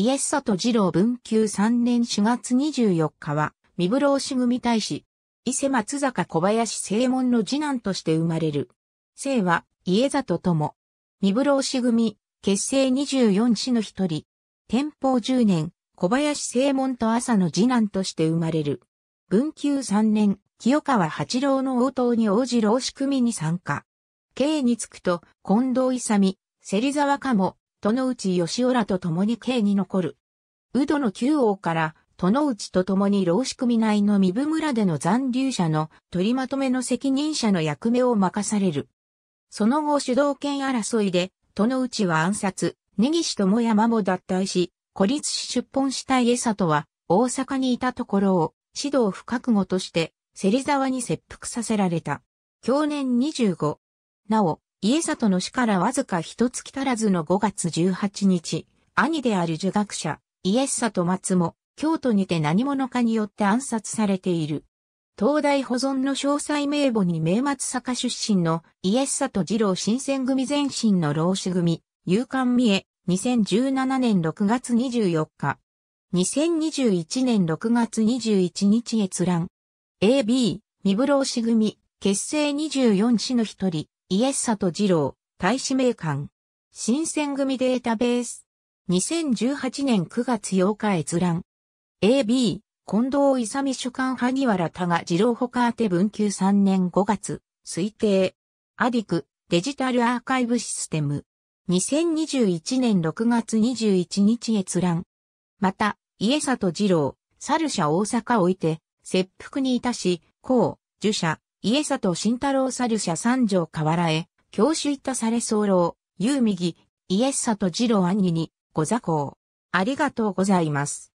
イエサ里二郎文久3年4月24日は、三風浪組大使、伊勢松坂小林正門の次男として生まれる。姓は、家里とも。三風浪組、結成24子の一人。天保10年、小林正門と朝の次男として生まれる。文久3年、清川八郎の応答に応じ浪士組に参加。刑に着くと、近藤勇、芹沢も、殿内義浦と共に刑に残る。宇土の旧王から、殿内と共に老宿組内の身分村での残留者の取りまとめの責任者の役目を任される。その後主導権争いで、殿内は暗殺、根岸智山も脱退し、孤立し出奔した家里は、大阪にいたところを、指導不覚悟として、芹沢に切腹させられた。去年25。なお、家里の死からわずか一月足らずの5月18日、兄である儒学者、イエサ里松も、京都にて何者かによって暗殺されている。東大保存の詳細名簿に明末坂出身のイエサ里二郎新選組前身の老子組、勇敢三重、2017年6月24日。2021年6月21日閲覧。AB、三部老子組、結成24市の一人、イエッサと二郎、大使名館。新選組データベース。2018年9月8日閲覧。AB、近藤勇主幹萩原多賀二郎他宛て文久3年5月、推定。アディク、デジタルアーカイブシステム。2021年6月21日閲覧。また、イエサと二郎、猿社大阪おいて、切腹にいたし、公、受者、家里慎太郎猿社三条河原へ、教主いたされ候、有右、家里次郎兄に、ご座行。ありがとうございます。